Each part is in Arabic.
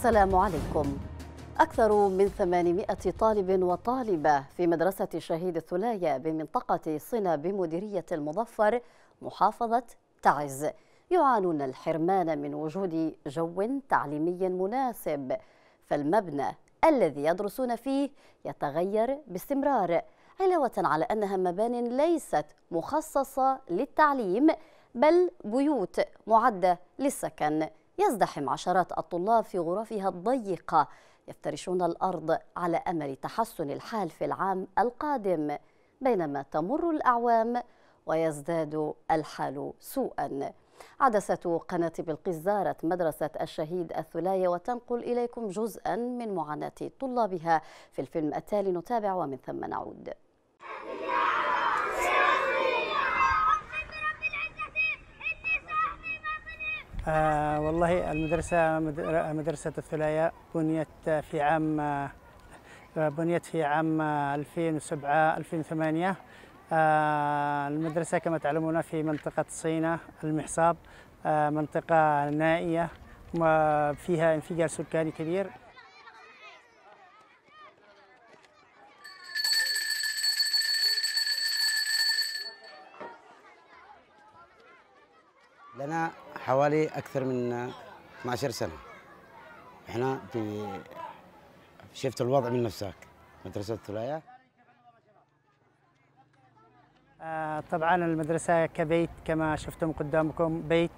السلام عليكم أكثر من 800 طالب وطالبة في مدرسة شهيد الثلاية بمنطقة صنا بمديرية المظفر محافظة تعز يعانون الحرمان من وجود جو تعليمي مناسب فالمبنى الذي يدرسون فيه يتغير باستمرار علاوة على أنها مبان ليست مخصصة للتعليم بل بيوت معدة للسكن يزدحم عشرات الطلاب في غرفها الضيقة يفترشون الأرض على أمل تحسن الحال في العام القادم بينما تمر الأعوام ويزداد الحال سوءا عدسة قناة بلقيس زارت مدرسة الشهيد الثلاية وتنقل إليكم جزءا من معاناة طلابها في الفيلم التالي نتابع ومن ثم نعود آه والله المدرسة آه، مدرسة الثلياء بنيت في عام آه، بنيت في عام 2007 2008 آه المدرسة كما تعلمون في منطقة صينة المحصاب آه منطقة نائية وفيها انفجار سكاني كبير لنا حوالي أكثر من 12 سنة احنا في شفت الوضع من نفسك مدرسة الثلايا آه، طبعا المدرسة كبيت كما شفتم قدامكم بيت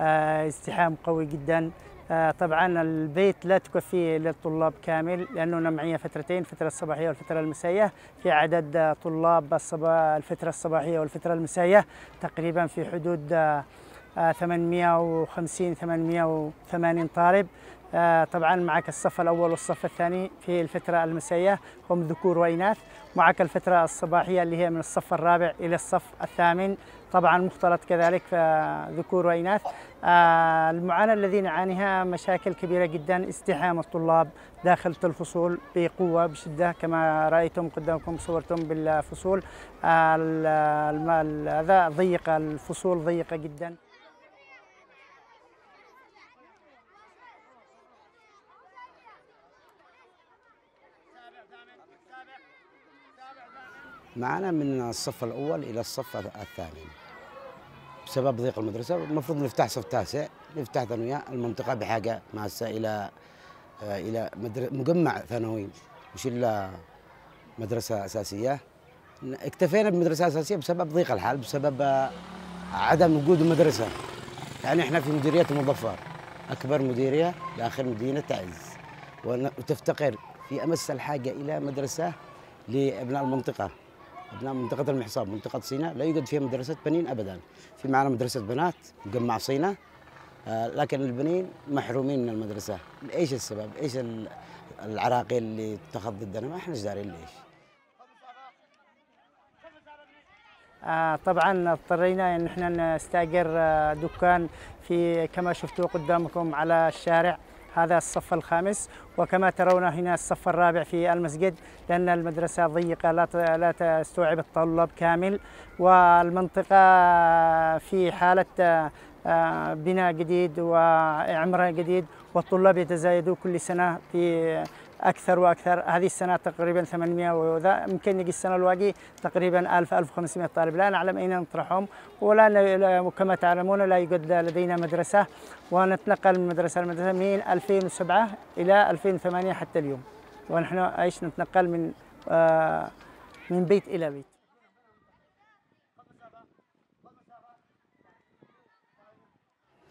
آه، ازدحام قوي جدا آه، طبعا البيت لا تكفيه للطلاب كامل لأنه نمعية فترتين فترة الصباحية والفترة المسائية في عدد طلاب الصباح الفترة الصباحية والفترة المسائية تقريبا في حدود 850 آه، 880 طالب آه، طبعا معك الصف الاول والصف الثاني في الفتره المسائيه هم ذكور واناث معك الفتره الصباحيه اللي هي من الصف الرابع الى الصف الثامن طبعا مختلط كذلك ذكور واناث آه، المعاناه الذي نعانيها مشاكل كبيره جدا ازدحام الطلاب داخل الفصول بقوه بشده كما رايتم قدامكم صورتم بالفصول هذا ضيق الفصول ضيقه جدا معنا من الصف الأول إلى الصف الثامن بسبب ضيق المدرسة المفروض نفتح صف تاسع نفتح ثانوية المنطقة بحاجة ماسة إلى آه، إلى مجمع ثانوي مش إلا مدرسة أساسية اكتفينا بمدرسة أساسية بسبب ضيق الحال بسبب آه، عدم وجود مدرسة يعني احنا في مديرية المظفر أكبر مديرية داخل مدينة تعز وتفتقر في أمس الحاجة إلى مدرسة لأبناء المنطقة ابناء منطقة المحصاب منطقة سيناء لا يوجد فيها مدرسة بنين أبدا في معنا مدرسة بنات مجمع سيناء آه، لكن البنين محرومين من المدرسة إيش السبب؟ إيش العراقيل اللي اتخذ ضدنا؟ ما إحنا دارين ليش آه طبعا اضطرينا ان احنا نستاجر آه، دكان في كما شفتوا قدامكم على الشارع هذا الصف الخامس وكما ترون هنا الصف الرابع في المسجد لأن المدرسة ضيقة لا تستوعب الطلاب كامل والمنطقة في حالة آه، بناء جديد وإعمار جديد والطلاب يتزايدون كل سنة في اكثر واكثر هذه السنه تقريبا 800 وذا يمكن نجي السنه الواقي تقريبا 1000 1500 طالب لا نعلم اين نطرحهم ولا كما تعلمون لا يوجد لدينا مدرسه ونتنقل من مدرسه لمدرسه من 2007 الى 2008 حتى اليوم ونحن ايش نتنقل من آه، من بيت الى بيت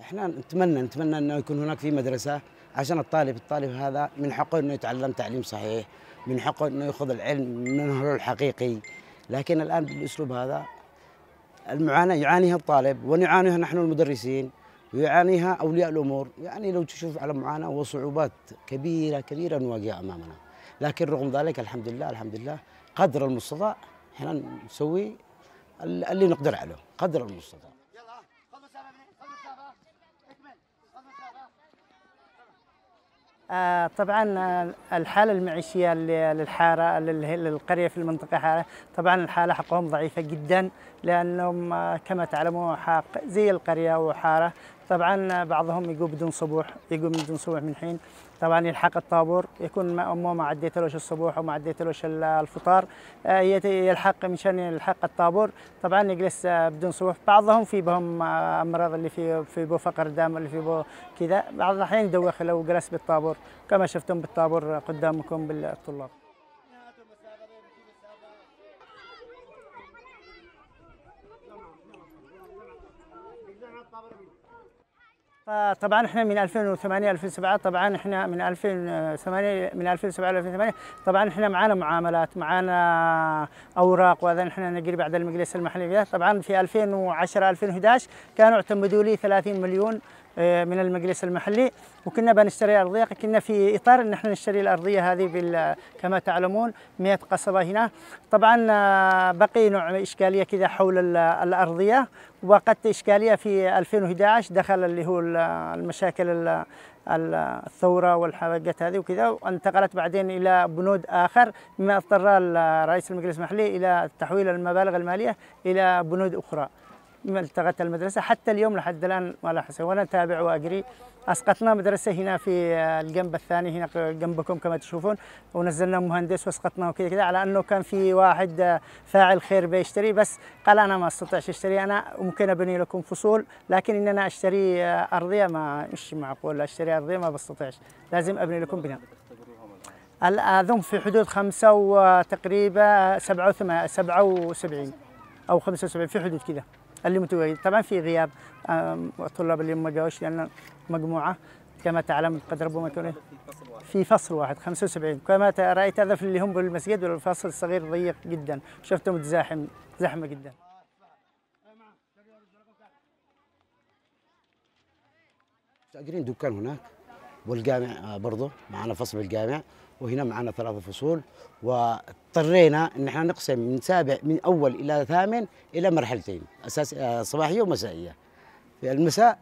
احنا نتمنى نتمنى انه يكون هناك في مدرسه عشان الطالب الطالب هذا من حقه انه يتعلم تعليم صحيح من حقه انه ياخذ العلم من اهله الحقيقي لكن الان بالاسلوب هذا المعاناه يعانيها الطالب ونعانيها نحن المدرسين ويعانيها اولياء الامور يعني لو تشوف على معاناه وصعوبات كبيره كبيره نواجهها امامنا لكن رغم ذلك الحمد لله الحمد لله قدر المستطاع احنا نسوي اللي نقدر عليه قدر المستطاع آه، طبعا آه، الحاله المعيشيه للحاره للقريه في المنطقه حاره طبعا الحاله حقهم ضعيفه جدا لانهم آه، كما تعلمون حق زي القريه وحاره طبعا بعضهم يقوم بدون صبوح يقوم بدون صبوح من حين طبعا يلحق الطابور يكون امه ما عديتلوش الصبوح وما عديتلوش الفطار آه، يلحق مشان يلحق الطابور طبعا يجلس آه، بدون صبوح بعضهم في بهم آه، امراض اللي في في بو فقر دم اللي في بو كذا بعض الاحيان يدوخ لو جلس بالطابور كما شفتم بالطابور قدامكم بالطلاب طبعا احنا من 2008 2007 طبعا احنا من 2008 من 2007 ل 2008 طبعا احنا معانا معاملات معانا اوراق وهذا احنا نجري بعد المجلس المحلي طبعا في 2010 2011 كانوا اعتمدوا لي 30 مليون آه، من المجلس المحلي وكنا بنشتري ارضيه كنا في اطار ان احنا نشتري الارضيه هذه كما تعلمون 100 قصبه هنا طبعا آه، بقي نوع اشكاليه كذا حول الارضيه وقد اشكاليه في 2011 دخل اللي هو المشاكل الثوره والحركات هذه وكذا وانتقلت بعدين الى بنود اخر مما اضطر رئيس المجلس المحلي الى تحويل المبالغ الماليه الى بنود اخرى ما التغت المدرسة حتى اليوم لحد الآن ما لاحظت وأنا أتابع وأجري أسقطنا مدرسة هنا في الجنب الثاني هنا جنبكم كما تشوفون ونزلنا مهندس وأسقطنا وكذا كذا على أنه كان في واحد فاعل خير بيشتري بس قال أنا ما استطعش أشتري أنا ممكن أبني لكم فصول لكن إن أنا أشتري أرضية ما مش معقول أشتري أرضية ما بستطيعش لازم أبني لكم بناء أظن في حدود خمسة وتقريبا سبعة وثمانية سبعة وسبعين أو خمسة وسبعين في حدود كذا اللي متواجد طبعا في غياب الطلاب اللي ما جاوش لان مجموعه كما تعلم قد ربما يكون إيه؟ في فصل واحد 75 كما رايت هذا في اللي هم بالمسجد والفصل الصغير ضيق جدا شفتهم متزاحم زحمه جدا مستاجرين دكان هناك والجامع آه، برضه معنا فصل بالجامع وهنا معنا ثلاث فصول واضطرينا ان احنا نقسم من سابع من اول الى ثامن الى مرحلتين اساس آه، صباحيه ومسائيه في المساء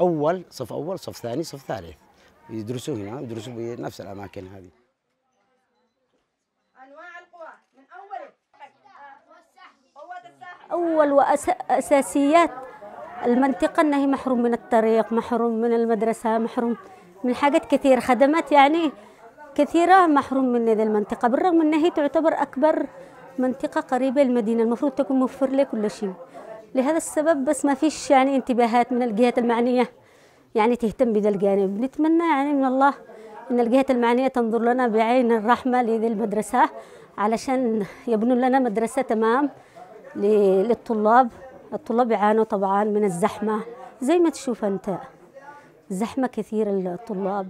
اول صف اول صف ثاني صف ثالث يدرسوا هنا يدرسوا بنفس الاماكن هذه اول واساسيات المنطقه انه محروم من الطريق محروم من المدرسه محروم من حاجات كثير خدمات يعني كثيرة محروم من هذه المنطقة بالرغم أنها تعتبر أكبر منطقة قريبة للمدينة المفروض تكون موفر لها كل شيء لهذا السبب بس ما فيش يعني انتباهات من الجهات المعنية يعني تهتم بهذا الجانب نتمنى يعني من الله أن الجهات المعنية تنظر لنا بعين الرحمة لهذه المدرسة علشان يبنوا لنا مدرسة تمام للطلاب الطلاب يعانوا طبعا من الزحمة زي ما تشوف أنت زحمة كثير الطلاب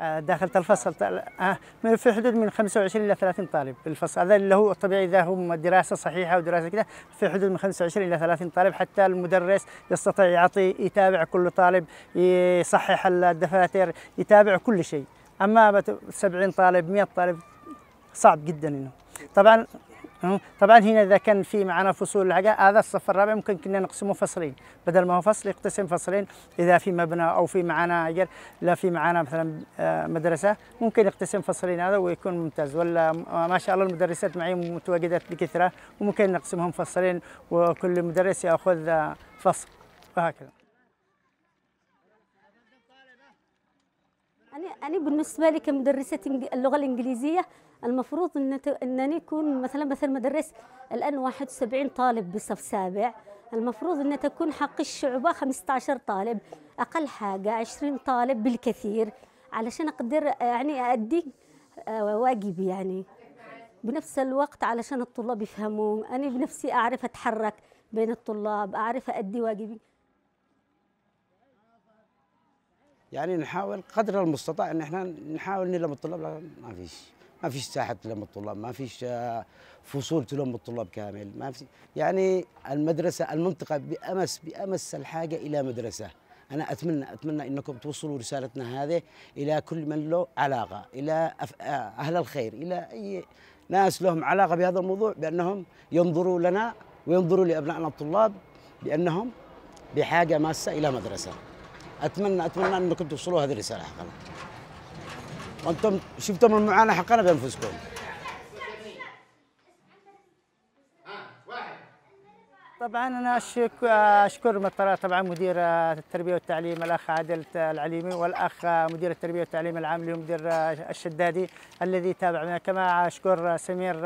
آه، داخل الفصل آه، في حدود من 25 الى 30 طالب بالفصل هذا اللي هو الطبيعي اذا هم دراسه صحيحه ودراسه كذا في حدود من 25 الى 30 طالب حتى المدرس يستطيع يعطي يتابع كل طالب يصحح الدفاتر يتابع كل شيء اما 70 طالب 100 طالب صعب جدا انه طبعا طبعا هنا اذا كان في معنا فصول العقاء هذا الصف الرابع ممكن كنا نقسمه فصلين بدل ما هو فصل يقتسم فصلين اذا في مبنى او في معنا اجر لا في معنا مثلا آه، مدرسه ممكن يقتسم فصلين هذا ويكون ممتاز ولا ما شاء الله المدرسات معي متواجدات بكثره وممكن نقسمهم فصلين وكل مدرس ياخذ آه، فصل وهكذا يعني انا بالنسبه لي كمدرسه اللغه الانجليزيه المفروض ان انني اكون مثلا مثلا مدرس الان 71 طالب بصف سابع المفروض ان تكون حق الشعبه 15 طالب اقل حاجه 20 طالب بالكثير علشان اقدر يعني ادي آه، واجبي يعني بنفس الوقت علشان الطلاب يفهموا انا بنفسي اعرف اتحرك بين الطلاب اعرف ادي واجبي يعني نحاول قدر المستطاع ان احنا نحاول نلم الطلاب لكن ما فيش ما فيش ساحه تلم الطلاب ما فيش آه، فصول تلم الطلاب كامل ما في يعني المدرسه المنطقه بامس بامس الحاجه الى مدرسه انا اتمنى اتمنى انكم توصلوا رسالتنا هذه الى كل من له علاقه الى آه، اهل الخير الى اي ناس لهم علاقه بهذا الموضوع بانهم ينظروا لنا وينظروا لابنائنا الطلاب بانهم بحاجه ماسه الى مدرسه اتمنى اتمنى انكم توصلوا هذه الرساله حقنا وانتم شفتم المعاناه حقنا بانفسكم طبعا انا اشكر طبعا مدير التربيه والتعليم الاخ عادل العليمي والاخ مدير التربيه والتعليم العام اليوم مدير الشدادي الذي تابعنا كما اشكر سمير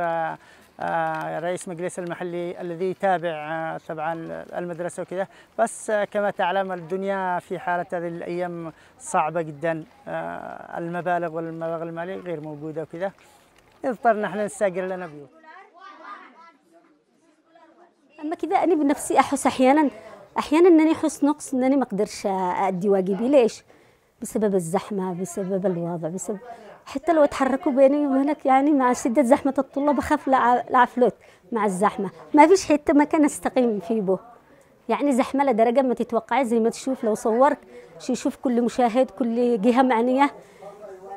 آه، رئيس مجلس المحلي الذي يتابع آه، طبعا المدرسة وكذا بس آه، كما تعلم الدنيا في حالة هذه الأيام صعبة جدا المبالغ والمبالغ المالية غير موجودة وكذا اضطر نحن نستأجر لنا بيوت أما كذا أنا بنفسي أحس أحيانا أحيانا أنني أحس نقص أنني ما أقدرش أدي واجبي ليش؟ بسبب الزحمة بسبب الوضع بسبب حتى لو تحركوا بيني وبينك يعني مع شدة زحمة الطلاب أخاف لعفلوت مع الزحمة ما فيش حتة مكان أستقيم فيه به يعني زحمة لدرجة ما تتوقعي زي ما تشوف لو صورت شي يشوف كل مشاهد كل جهة معنية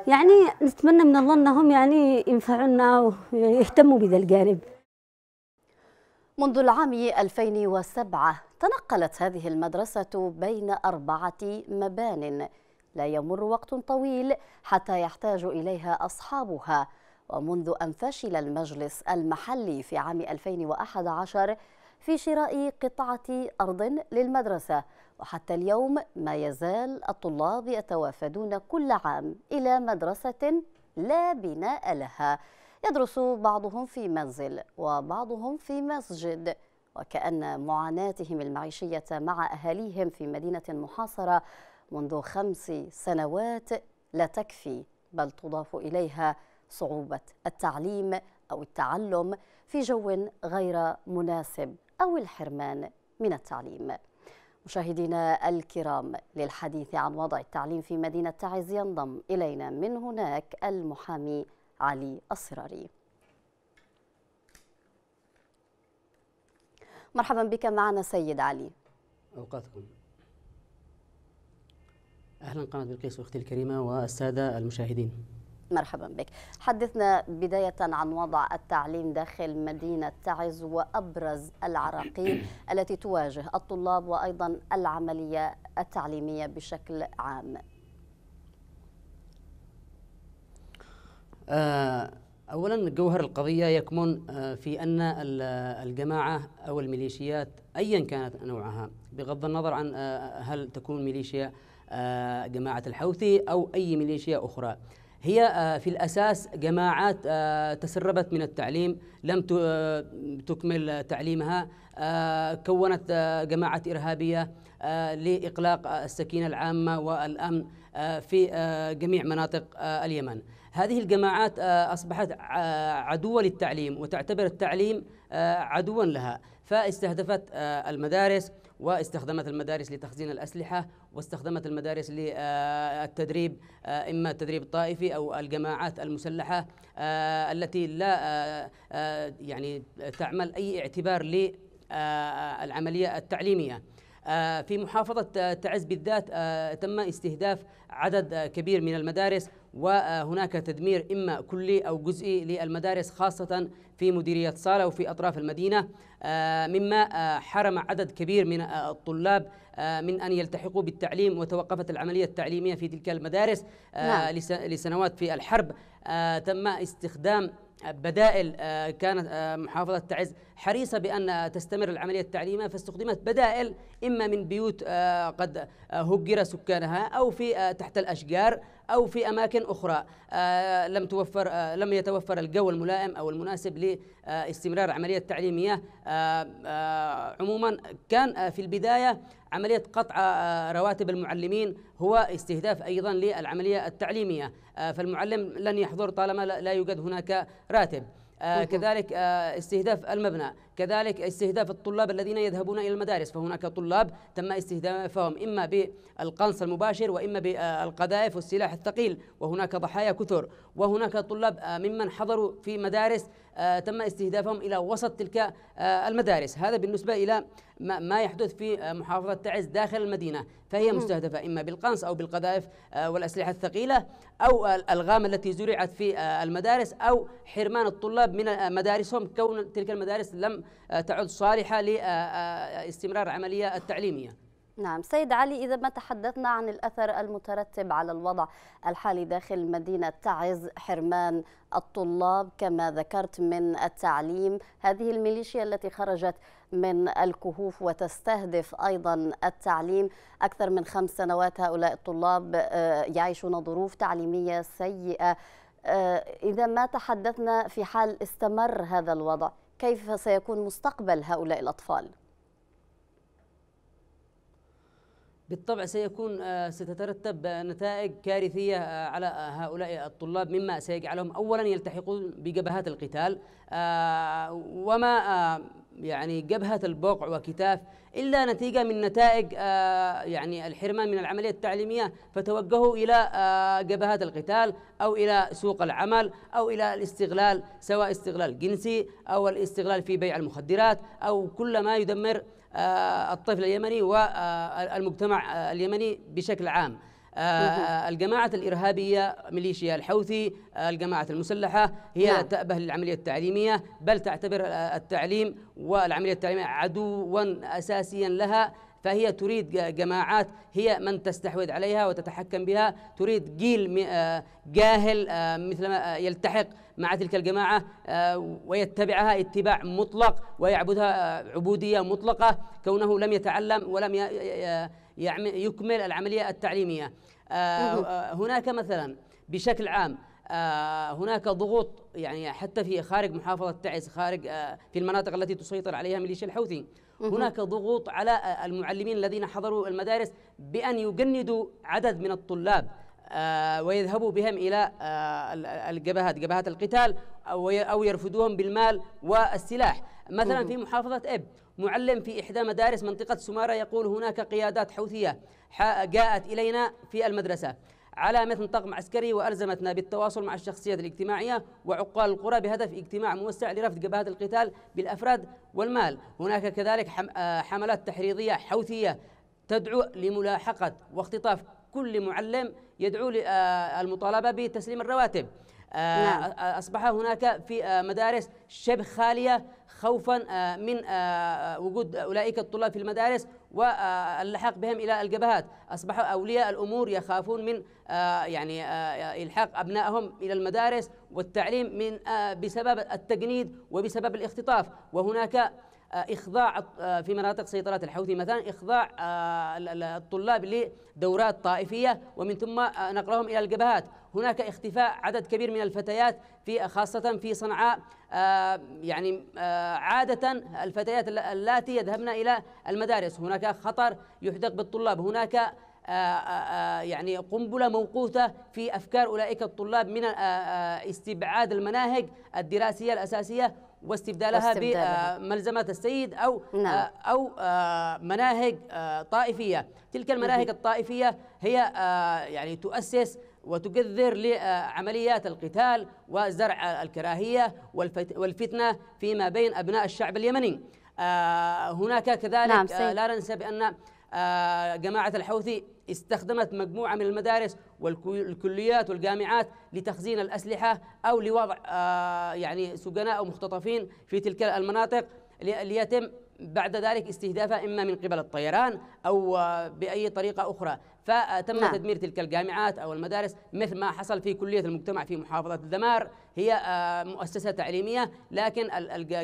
يعني نتمنى من الله أنهم يعني ينفعونا ويهتموا بذا الجانب منذ العام 2007 تنقلت هذه المدرسة بين أربعة مبانٍ لا يمر وقت طويل حتى يحتاج إليها أصحابها ومنذ أن فشل المجلس المحلي في عام 2011 في شراء قطعة أرض للمدرسة وحتى اليوم ما يزال الطلاب يتوافدون كل عام إلى مدرسة لا بناء لها يدرس بعضهم في منزل وبعضهم في مسجد وكأن معاناتهم المعيشية مع أهاليهم في مدينة محاصرة منذ خمس سنوات لا تكفي بل تضاف إليها صعوبة التعليم أو التعلم في جو غير مناسب أو الحرمان من التعليم مشاهدينا الكرام للحديث عن وضع التعليم في مدينة تعز ينضم إلينا من هناك المحامي علي الصراري مرحبا بك معنا سيد علي أوقاتكم أهلا قناة بلقيس وأختي الكريمة والسادة المشاهدين مرحبا بك حدثنا بداية عن وضع التعليم داخل مدينة تعز وأبرز العراقيل التي تواجه الطلاب وأيضا العملية التعليمية بشكل عام آه، أولا جوهر القضية يكمن آه، في أن الجماعة أو الميليشيات أيا كانت نوعها بغض النظر عن آه، هل تكون ميليشيا آه، جماعة الحوثي أو أي ميليشيا أخرى هي آه، في الأساس جماعات آه، تسربت من التعليم لم تكمل تعليمها كونت جماعة إرهابية لإقلاق السكينة العامة والأمن في جميع مناطق اليمن هذه الجماعات أصبحت عدوة للتعليم وتعتبر التعليم عدوا لها فاستهدفت المدارس واستخدمت المدارس لتخزين الأسلحة واستخدمت المدارس للتدريب آه، آه، إما التدريب الطائفي أو الجماعات المسلحة آه، التي لا يعني تعمل أي اعتبار للعملية التعليمية آه، في محافظة آه، تعز بالذات آه، تم استهداف عدد كبير من المدارس وهناك تدمير إما كلي أو جزئي للمدارس خاصة في مديرية صالة وفي أطراف المدينة مما حرم عدد كبير من الطلاب من أن يلتحقوا بالتعليم وتوقفت العملية التعليمية في تلك المدارس نعم. لسنوات في الحرب تم استخدام بدائل كانت محافظة تعز حريصة بأن تستمر العملية التعليمية فاستخدمت بدائل إما من بيوت آه، قد آه، هجر سكانها أو في آه، تحت الأشجار أو في أماكن أخرى لم توفر لم يتوفر الجو الملائم أو المناسب لاستمرار عملية التعليمية عموما كان في البداية عملية قطع رواتب المعلمين هو استهداف أيضا للعملية التعليمية فالمعلم لن يحضر طالما لا يوجد هناك راتب آه، كذلك آه، استهداف المبنى كذلك استهداف الطلاب الذين يذهبون إلى المدارس فهناك طلاب تم استهدافهم إما بالقنص المباشر وإما بالقذائف والسلاح الثقيل وهناك ضحايا كثر وهناك طلاب آه، ممن حضروا في مدارس آه، تم استهدافهم إلى وسط تلك آه، المدارس هذا بالنسبة إلى ما يحدث في آه، محافظة تعز داخل المدينة فهي مستهدفة إما بالقنص أو بالقذائف والأسلحة الثقيلة أو الألغام التي زرعت في المدارس أو حرمان الطلاب من مدارسهم كون تلك المدارس لم تعد صالحة لاستمرار عملية التعليمية نعم سيد علي إذا ما تحدثنا عن الأثر المترتب على الوضع الحالي داخل مدينة تعز حرمان الطلاب كما ذكرت من التعليم هذه الميليشيا التي خرجت من الكهوف وتستهدف أيضا التعليم أكثر من خمس سنوات هؤلاء الطلاب آه، يعيشون ظروف تعليمية سيئة آه، إذا ما تحدثنا في حال استمر هذا الوضع كيف سيكون مستقبل هؤلاء الأطفال؟ بالطبع سيكون آه، ستترتب نتائج كارثية آه، على آه، هؤلاء الطلاب مما سيجعلهم أولا يلتحقون بجبهات القتال وما يعني جبهة البقع وكتاف إلا نتيجة من نتائج يعني الحرمان من العملية التعليمية فتوجهوا إلى جبهات القتال أو إلى سوق العمل أو إلى الاستغلال سواء استغلال جنسي أو الاستغلال في بيع المخدرات أو كل ما يدمر آه، الطفل اليمني والمجتمع اليمني بشكل عام آه، الجماعة الإرهابية ميليشيا الحوثي آه، الجماعة المسلحة هي نعم. تأبه للعملية التعليمية بل تعتبر التعليم والعملية التعليمية عدوا أساسيا لها فهي تريد جماعات هي من تستحوذ عليها وتتحكم بها تريد جيل آه، جاهل آه، مثل ما آه، يلتحق مع تلك الجماعة ويتبعها اتباع مطلق ويعبدها عبودية مطلقة كونه لم يتعلم ولم يكمل العملية التعليمية هناك مثلا بشكل عام هناك ضغوط يعني حتى في خارج محافظة تعز خارج في المناطق التي تسيطر عليها ميليشيا الحوثي هناك ضغوط على المعلمين الذين حضروا المدارس بأن يجندوا عدد من الطلاب آه، ويذهبوا بهم إلى آه، الجبهات جبهات القتال أو يرفدوهم بالمال والسلاح مثلا في محافظة إب معلم في إحدى مدارس منطقة سمارة يقول هناك قيادات حوثية جاءت إلينا في المدرسة على متن طقم عسكري وألزمتنا بالتواصل مع الشخصيات الاجتماعية وعقال القرى بهدف اجتماع موسع لرفض جبهات القتال بالأفراد والمال هناك كذلك آه، حملات تحريضية حوثية تدعو لملاحقة واختطاف كل معلم يدعو للمطالبة آه، بتسليم الرواتب آه، نعم. أصبح هناك في آه، مدارس شبه خالية خوفا آه، من وجود أولئك الطلاب في المدارس واللحاق بهم إلى الجبهات أصبح أولياء الأمور يخافون من يعني إلحاق أبنائهم إلى المدارس والتعليم من بسبب التجنيد وبسبب الاختطاف وهناك آه، إخضاع آه، في مناطق سيطرة الحوثي مثلا إخضاع آه، الطلاب لدورات طائفية ومن ثم نقلهم إلى الجبهات هناك اختفاء عدد كبير من الفتيات في خاصة في صنعاء يعني عادة الفتيات اللاتي يذهبن إلى المدارس هناك خطر يحدق بالطلاب هناك يعني قنبلة موقوتة في أفكار أولئك الطلاب من استبعاد المناهج الدراسية الأساسية واستبدالها بملزمات آه، السيد أو آه، نعم. أو آه، مناهج طائفية تلك المناهج الطائفية هي يعني تؤسس وتجذر لعمليات القتال وزرع الكراهية والفتنة فيما بين أبناء الشعب اليمني هناك كذلك نعم لا ننسى بأن جماعة الحوثي استخدمت مجموعة من المدارس والكليات والجامعات لتخزين الأسلحة أو لوضع آه، يعني سجناء أو مختطفين في تلك المناطق ليتم بعد ذلك استهدافها إما من قبل الطيران أو بأي طريقة أخرى فتم نعم. تدمير تلك الجامعات أو المدارس مثل ما حصل في كلية المجتمع في محافظة الدمار هي آه، مؤسسة تعليمية لكن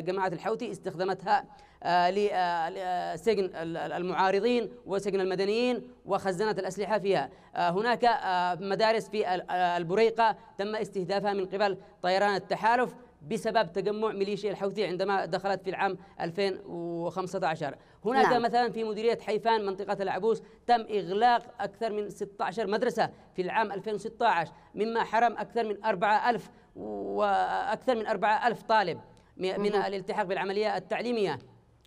جماعة الحوثي استخدمتها آه، لسجن آه، المعارضين وسجن المدنيين وخزنت الأسلحة فيها هناك مدارس في البريقة تم استهدافها من قبل طيران التحالف بسبب تجمع ميليشيا الحوثي عندما دخلت في العام 2015 هناك نعم. مثلا في مديرية حيفان منطقة العبوس تم إغلاق أكثر من 16 مدرسة في العام 2016 مما حرم أكثر من 4000 وأكثر من 4000 طالب من الالتحاق بالعملية التعليمية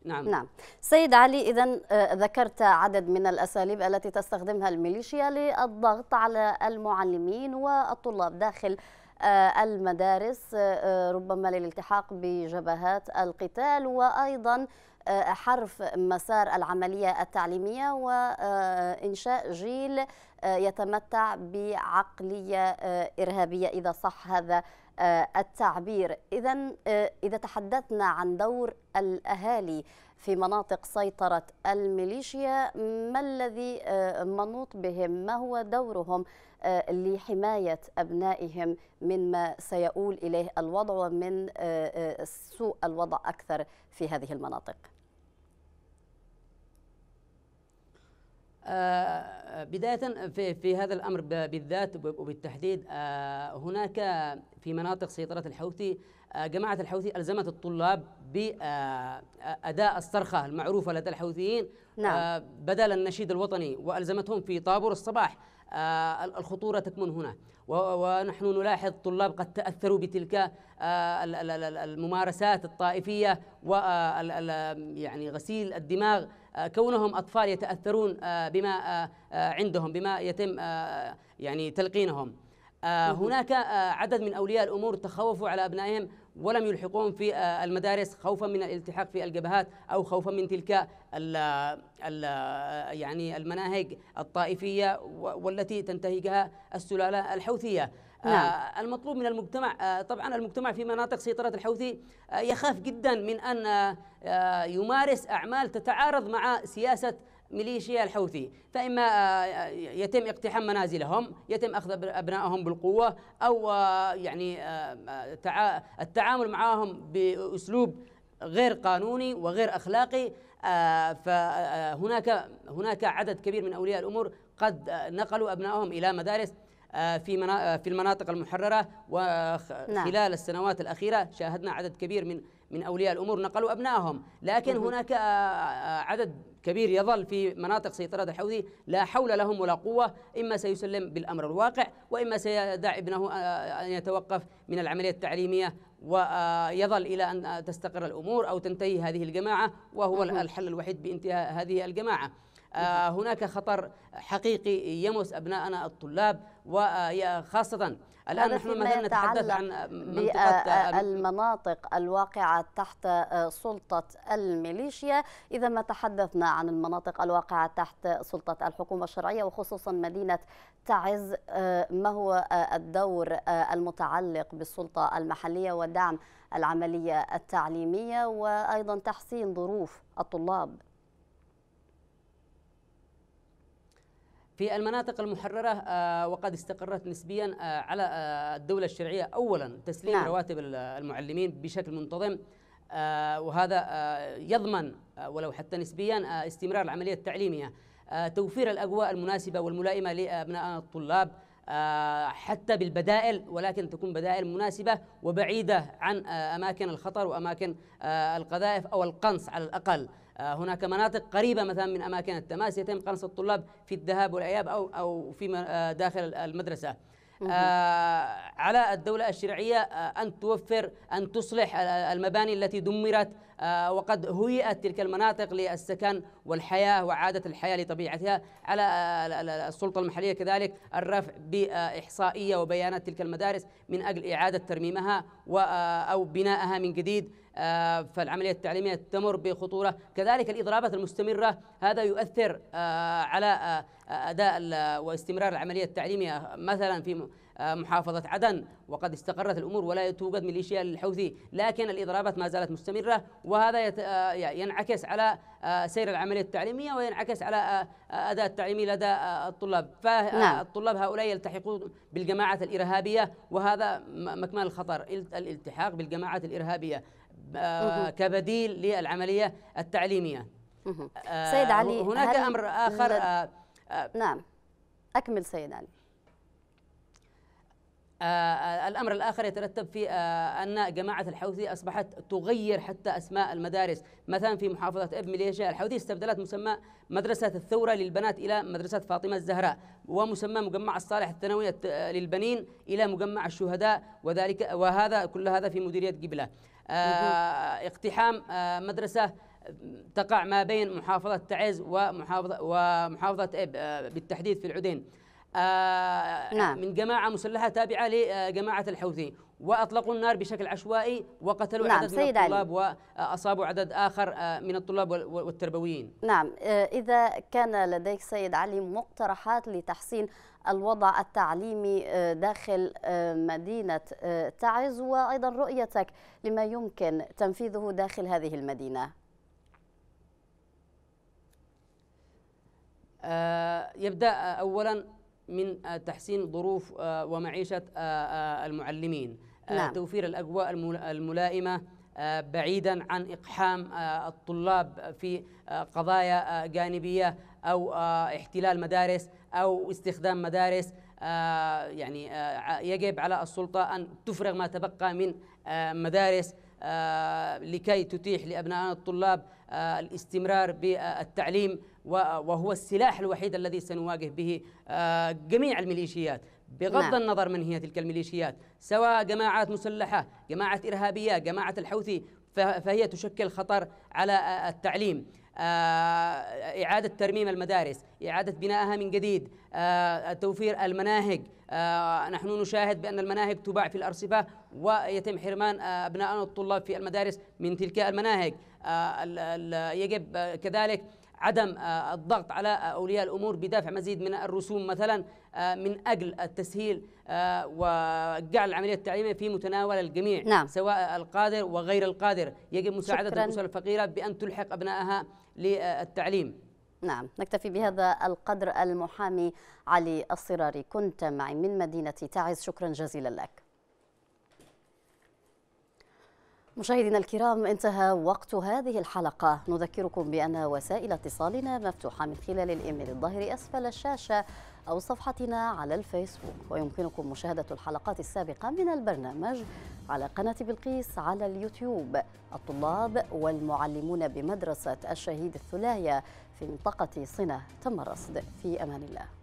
نعم نعم سيد علي اذا آه، ذكرت عدد من الاساليب التي تستخدمها الميليشيا للضغط على المعلمين والطلاب داخل آه، المدارس آه، آه، ربما للالتحاق بجبهات القتال وأيضا حرف مسار العملية التعليمية وإنشاء جيل يتمتع بعقلية إرهابية إذا صح هذا التعبير إذا إذا تحدثنا عن دور الأهالي في مناطق سيطرة الميليشيا ما الذي منوط بهم ما هو دورهم آه، لحماية أبنائهم مما سيؤول إليه الوضع ومن آه، آه، سوء الوضع أكثر في هذه المناطق بداية في, في هذا الأمر بالذات وبالتحديد هناك في مناطق سيطرة الحوثي آه، جماعة الحوثي ألزمت الطلاب بأداء آه، آه، الصرخة المعروفة لدى الحوثيين نعم. بدل النشيد الوطني وألزمتهم في طابور الصباح الخطورة تكمن هنا ونحن نلاحظ طلاب قد تأثروا بتلك الممارسات الطائفية يعني غسيل الدماغ كونهم أطفال يتأثرون بما عندهم بما يتم يعني تلقينهم هناك عدد من أولياء الأمور تخوفوا على أبنائهم ولم يلحقوهم في آه، المدارس خوفا من الالتحاق في الجبهات او خوفا من تلك ال ال يعني المناهج الطائفيه والتي تنتهجها السلاله الحوثيه آه، نعم. المطلوب من المجتمع آه، طبعا المجتمع في مناطق سيطرة الحوثي يخاف جدا من أن يمارس أعمال تتعارض مع سياسة ميليشيا الحوثي فإما آه، آه، يتم اقتحام منازلهم يتم أخذ أبنائهم بالقوة أو آه، يعني التعامل معهم بأسلوب غير قانوني وغير أخلاقي فهناك هناك عدد كبير من أولياء الأمور قد نقلوا أبنائهم إلى مدارس في في المناطق المحرره وخلال نعم. السنوات الاخيره شاهدنا عدد كبير من من أولياء الأمور نقلوا أبنائهم لكن هناك آه، آه، عدد كبير يظل في مناطق سيطرة الحوثي لا حول لهم ولا قوة إما سيسلم بالأمر الواقع وإما سيدع ابنه آه، أن يتوقف من العملية التعليمية ويظل إلى أن تستقر الأمور أو تنتهي هذه الجماعة وهو الحل الوحيد بانتهاء هذه الجماعة هناك خطر حقيقي يمس أبناءنا الطلاب وخاصة الان نحن مثلا نتحدث عن منطقه آه، آه، المناطق الواقعه تحت آه، سلطه الميليشيا اذا ما تحدثنا عن المناطق الواقعه تحت سلطه الحكومه الشرعيه وخصوصا مدينه تعز ما هو الدور المتعلق بالسلطه المحليه ودعم العمليه التعليميه وايضا تحسين ظروف الطلاب في المناطق المحررة آه، وقد استقرت نسبيا آه، على آه، الدولة الشرعية أولا تسليم نعم. رواتب المعلمين بشكل منتظم وهذا يضمن ولو حتى نسبيا استمرار العملية التعليمية توفير الأجواء المناسبة والملائمة لأبناء الطلاب حتى بالبدائل ولكن تكون بدائل مناسبة وبعيدة عن أماكن الخطر وأماكن القذائف أو القنص على الأقل آه، هناك مناطق قريبة مثلا من أماكن التماس يتم قنص الطلاب في الذهاب والإياب أو أو في آه، داخل المدرسة آه، على الدولة الشرعية أن توفر أن تصلح المباني التي دمرت آه، وقد هيئت تلك المناطق للسكن والحياة وعادة الحياة لطبيعتها على آه، السلطة المحلية كذلك الرفع بإحصائية وبيانات تلك المدارس من أجل إعادة ترميمها آه، أو بنائها من جديد فالعملية التعليمية تمر بخطورة كذلك الإضرابات المستمرة هذا يؤثر على أداء واستمرار العملية التعليمية مثلا في آه، محافظة عدن وقد استقرت الأمور ولا توجد ميليشيا للحوثي لكن الإضرابات ما زالت مستمرة وهذا آه، ينعكس على آه، سير العملية التعليمية وينعكس على أداء التعليمي لدى الطلاب فالطلاب نعم. هؤلاء يلتحقون بالجماعات الإرهابية وهذا مكمن الخطر الالتحاق بالجماعات الإرهابية كبديل للعملية التعليمية سيد علي هناك أمر آخر نعم أكمل سيد علي آه، آه، الأمر الآخر يترتب في آه، أن جماعة الحوثي أصبحت تغير حتى أسماء المدارس مثلا في محافظة إب مليشيا الحوثي استبدلت مسمى مدرسة الثورة للبنات إلى مدرسة فاطمة الزهراء ومسمى مجمع الصالح الثانوية للبنين إلى مجمع الشهداء وذلك وهذا كل هذا في مديرية قبلة اقتحام مدرسة تقع ما بين محافظة تعز ومحافظة, ومحافظة إب بالتحديد في العدين آه، نعم. من جماعة مسلحة تابعة لجماعة الحوثي وأطلقوا النار بشكل عشوائي وقتلوا نعم. عدد من الطلاب علي. وأصابوا عدد آخر آه، من الطلاب والتربويين نعم آه، إذا كان لديك سيد علي مقترحات لتحسين الوضع التعليمي داخل مدينة تعز وأيضا رؤيتك لما يمكن تنفيذه داخل هذه المدينة يبدأ أولا من آه، تحسين ظروف آه، ومعيشة آه، المعلمين نعم. توفير الأجواء الملائمة بعيدا عن إقحام الطلاب في قضايا جانبية أو احتلال مدارس أو استخدام مدارس يعني يجب على السلطة أن تفرغ ما تبقى من مدارس لكي تتيح لأبناء الطلاب الاستمرار بالتعليم وهو السلاح الوحيد الذي سنواجه به آه، جميع الميليشيات بغض نعم. النظر من هي تلك الميليشيات سواء جماعات مسلحة جماعة إرهابية جماعة الحوثي فهي تشكل خطر على آه، التعليم آه، إعادة ترميم المدارس إعادة بنائها من جديد توفير المناهج نحن نشاهد بأن المناهج تباع في الأرصفة ويتم حرمان أبناء الطلاب في المدارس من تلك المناهج يجب كذلك عدم آه، الضغط على آه، اولياء الامور بدافع مزيد من الرسوم مثلا آه، من اجل التسهيل وجعل العمليه التعليميه في متناول الجميع نعم. سواء القادر وغير القادر يجب مساعده الاسر الفقيره بان تلحق ابنائها للتعليم نعم نكتفي بهذا القدر المحامي علي الصراري كنت معي من مدينه تعز شكرا جزيلا لك مشاهدينا الكرام انتهى وقت هذه الحلقة نذكركم بأن وسائل اتصالنا مفتوحة من خلال الإيميل الظاهر أسفل الشاشة أو صفحتنا على الفيسبوك ويمكنكم مشاهدة الحلقات السابقة من البرنامج على قناة بلقيس على اليوتيوب الطلاب والمعلمون بمدرسة الشهيد الثلاية في منطقة صنة تم الرصد في أمان الله